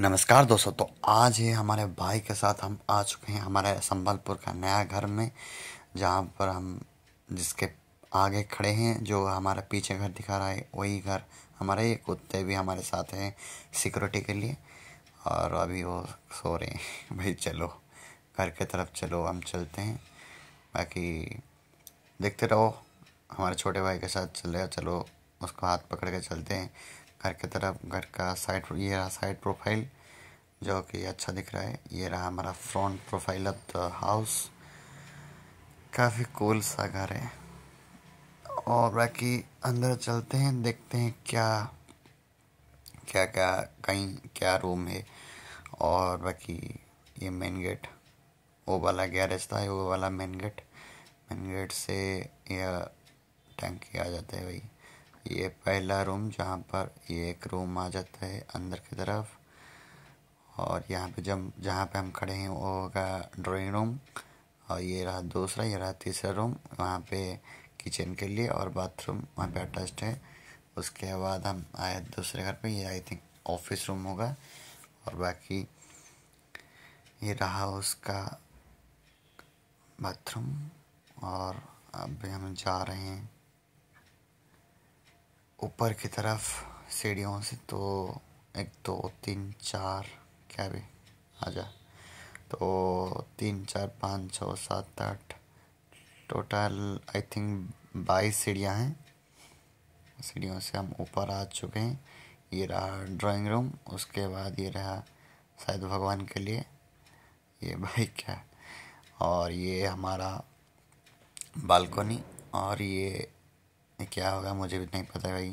नमस्कार दोस्तों तो आज ही हमारे भाई के साथ हम आ चुके हैं हमारे संबलपुर का नया घर में जहाँ पर हम जिसके आगे खड़े हैं जो हमारा पीछे घर दिखा रहा है वही घर हमारे ये कुत्ते भी हमारे साथ हैं सिक्योरिटी के लिए और अभी वो सो रहे हैं भाई चलो घर के तरफ चलो हम चलते हैं बाकी देखते रहो हमारे छोटे भाई के साथ चल रहे चलो उसको हाथ पकड़ के चलते हैं घर की तरफ घर का साइड ये रहा साइड प्रोफाइल जो कि अच्छा दिख रहा है ये रहा हमारा front profile of the house काफ़ी कूल सा घर है और बाकी अंदर चलते हैं देखते हैं क्या क्या क्या कहीं क्या रूम है और बाकी ये मेन गेट वो वाला गैरेज था वो वाला मेन गेट मेन गेट से यह टैंकी आ जाता है भाई ये पहला रूम जहाँ पर ये एक रूम आ जाता है अंदर की तरफ और यहाँ पे जब जहाँ पे हम खड़े हैं वो होगा ड्राइंग रूम और ये रहा दूसरा ये रहा तीसरा रूम वहाँ पे किचन के लिए और बाथरूम वहाँ पे अटैच्ड है उसके बाद हम आए दूसरे घर पे ये आई थिंक ऑफिस रूम होगा और बाकी ये रहा उसका बाथरूम और अभी हम जा रहे हैं ऊपर की तरफ सीढ़ियों से तो एक दो तीन चार क्या भी आ जा तो तीन चार पाँच छः सात आठ टोटल आई थिंक बाईस सीढ़ियाँ हैं सीढ़ियों से हम ऊपर आ चुके हैं ये रहा ड्राइंग रूम उसके बाद ये रहा शायद भगवान के लिए ये भाई क्या और ये हमारा बालकोनी और ये क्या होगा मुझे भी नहीं पता भाई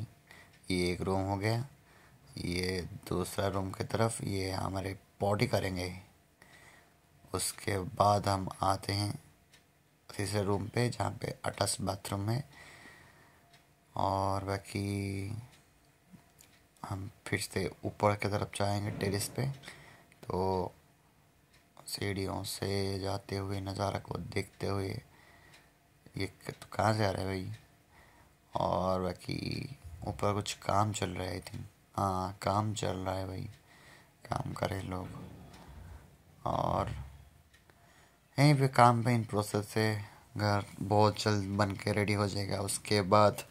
ये एक रूम हो गया ये दूसरा रूम की तरफ ये हमारे पॉटी करेंगे उसके बाद हम आते हैं तीसरे रूम पे जहाँ पे अटस बाथरूम है और बाकी हम फिर से ऊपर की तरफ जाएंगे टेरेस पे तो सीढ़ियों से जाते हुए नज़ारा को देखते हुए ये तो कहाँ से आ रहे हैं भाई और बाकी ऊपर कुछ काम चल रहा है आई थिंक हाँ काम चल रहा है भाई काम करे लोग और यहीं पे काम पे इन प्रोसेस से घर बहुत जल्द बन के रेडी हो जाएगा उसके बाद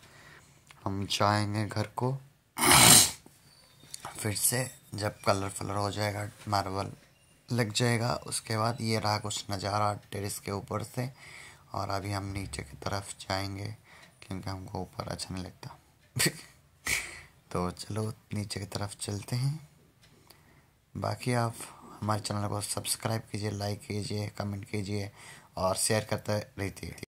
हम जाएंगे घर को फिर से जब कलर फलर हो जाएगा मार्बल लग जाएगा उसके बाद ये रहा कुछ नज़ारा टेरेस के ऊपर से और अभी हम नीचे की तरफ जाएंगे क्योंकि हमको ऊपर अच्छा नहीं लगता तो चलो नीचे की तरफ चलते हैं बाकी आप हमारे चैनल को सब्सक्राइब कीजिए लाइक कीजिए कमेंट कीजिए और शेयर करते रहिए